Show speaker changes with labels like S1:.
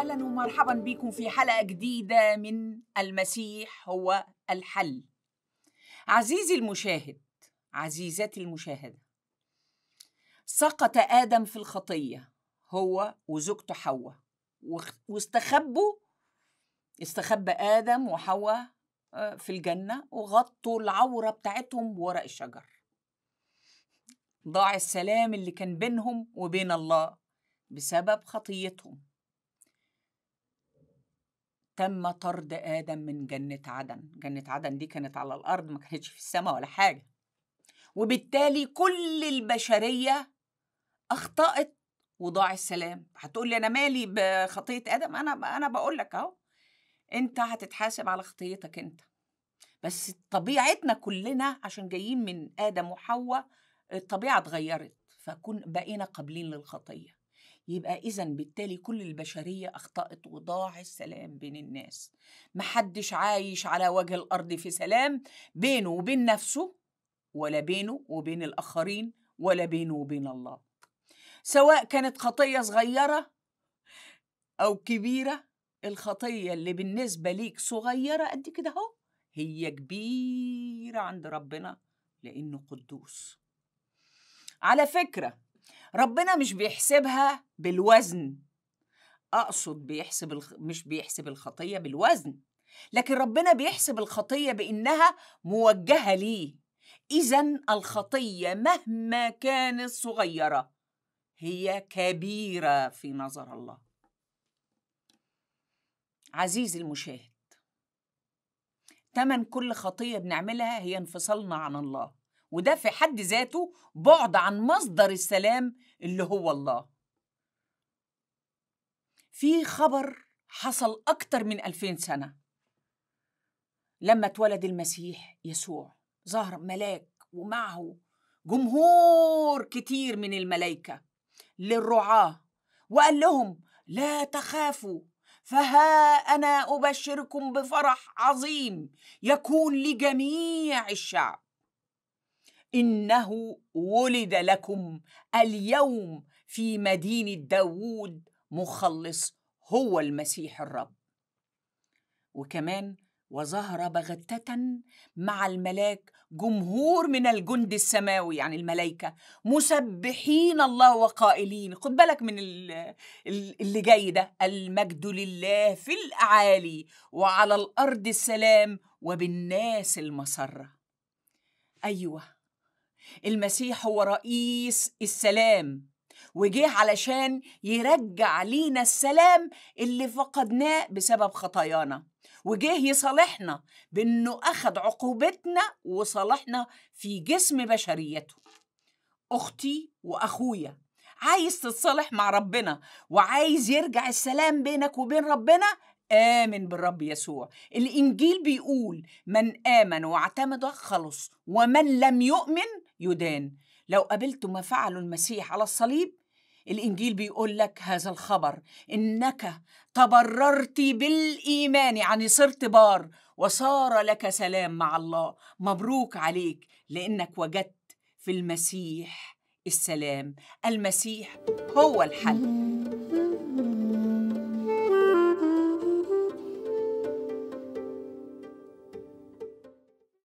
S1: اهلا ومرحبا بكم في حلقه جديده من المسيح هو الحل. عزيزي المشاهد، عزيزتي المشاهده. سقط ادم في الخطيه هو وزوجته حواء واستخبوا استخبى ادم وحواء آه، في الجنه وغطوا العوره بتاعتهم بورق الشجر. ضاع السلام اللي كان بينهم وبين الله بسبب خطيتهم تم طرد آدم من جنة عدن جنة عدن دي كانت على الأرض ما كانتش في السماء ولا حاجة وبالتالي كل البشرية أخطأت وضاع السلام هتقول لي أنا مالي بخطية آدم أنا أنا بقول لك أهو أنت هتتحاسب على خطيتك أنت بس طبيعتنا كلنا عشان جايين من آدم وحواء الطبيعة اتغيرت فكن بقينا قابلين للخطيه يبقى إذا بالتالي كل البشرية أخطأت وضاع السلام بين الناس محدش عايش على وجه الأرض في سلام بينه وبين نفسه ولا بينه وبين الآخرين ولا بينه وبين الله سواء كانت خطية صغيرة أو كبيرة الخطية اللي بالنسبة ليك صغيرة قد كده أهو هي كبيرة عند ربنا لأنه قدوس على فكرة ربنا مش بيحسبها بالوزن اقصد بيحسب الخ... مش بيحسب الخطيه بالوزن لكن ربنا بيحسب الخطيه بانها موجهه ليه اذا الخطيه مهما كانت صغيره هي كبيره في نظر الله عزيزي المشاهد تمن كل خطيه بنعملها هي انفصالنا عن الله وده في حد ذاته بعد عن مصدر السلام اللي هو الله في خبر حصل أكتر من ألفين سنة لما اتولد المسيح يسوع ظهر ملاك ومعه جمهور كتير من الملائكة للرعاة وقال لهم لا تخافوا فها أنا أبشركم بفرح عظيم يكون لجميع الشعب إنه ولد لكم اليوم في مدينة داوود مخلص هو المسيح الرب وكمان وظهر بغتة مع الملاك جمهور من الجند السماوي يعني الملائكة مسبحين الله وقائلين خد بالك من اللي جاي ده المجد لله في الأعالي وعلى الأرض السلام وبالناس المسرة أيوه المسيح هو رئيس السلام وجه علشان يرجع لينا السلام اللي فقدناه بسبب خطايانا وجه يصالحنا بانه اخذ عقوبتنا وصالحنا في جسم بشريته اختي واخويا عايز تتصالح مع ربنا وعايز يرجع السلام بينك وبين ربنا آمن بالرب يسوع الإنجيل بيقول من آمن واعتمد خلص ومن لم يؤمن يدان لو قابلت ما فعله المسيح على الصليب الإنجيل بيقول لك هذا الخبر إنك تبررت بالإيمان يعني صرت بار وصار لك سلام مع الله مبروك عليك لأنك وجدت في المسيح السلام المسيح هو الحل